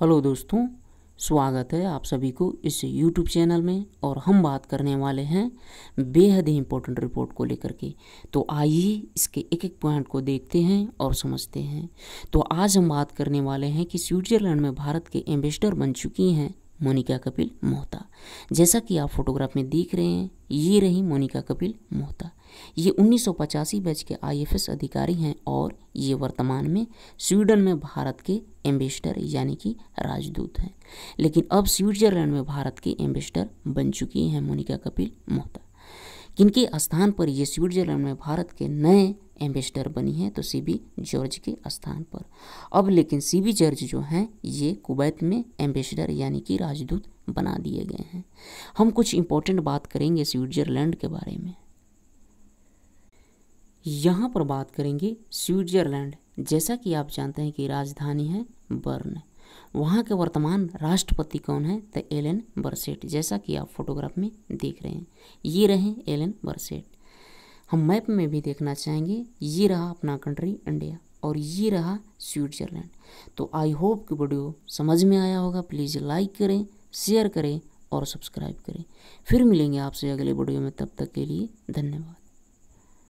hello दोस्तों स्वागत है आप सभी को इस यूट्यूब चैनल में और हम बात करने वाले हैं बेहद ही इम्पोर्टेंट रिपोर्ट को लेकर के तो आइए इसके एक एक पॉइंट को देखते हैं और समझते हैं तो आज हम बात करने वाले हैं कि स्विट्ज़रलैंड में भारत के एम्बेसडर बन चुकी हैं मोनिका कपिल मोहता जैसा कि आप फोटोग्राफ में देख रहे हैं ये रही मोनिका कपिल मोहता ये उन्नीस बैच के आईएफएस अधिकारी हैं और ये वर्तमान में स्वीडन में भारत के एम्बेसडर यानी कि राजदूत हैं लेकिन अब स्विट्जरलैंड में भारत के एम्बेसडर बन चुकी हैं मोनिका कपिल मोहता किनके स्थान पर ये स्विट्जरलैंड में भारत के नए एम्बेसडर बनी है तो सी बी जॉर्ज के स्थान पर अब लेकिन सी बी जॉर्ज जो हैं ये कुवैत में एम्बेसडर यानी कि राजदूत बना दिए गए हैं हम कुछ इम्पोर्टेंट बात करेंगे स्विट्जरलैंड के बारे में यहाँ पर बात करेंगे स्विट्जरलैंड जैसा कि आप जानते हैं कि राजधानी है बर्न वहाँ के वर्तमान राष्ट्रपति कौन है तो एलन बर्सेट जैसा कि आप फोटोग्राफ में देख रहे हैं ये रहे एलन बर्सेट हम मैप में भी देखना चाहेंगे ये रहा अपना कंट्री इंडिया और ये रहा स्विट्जरलैंड तो आई होप कि वीडियो समझ में आया होगा प्लीज़ लाइक करें शेयर करें और सब्सक्राइब करें फिर मिलेंगे आपसे अगले वीडियो में तब तक के लिए धन्यवाद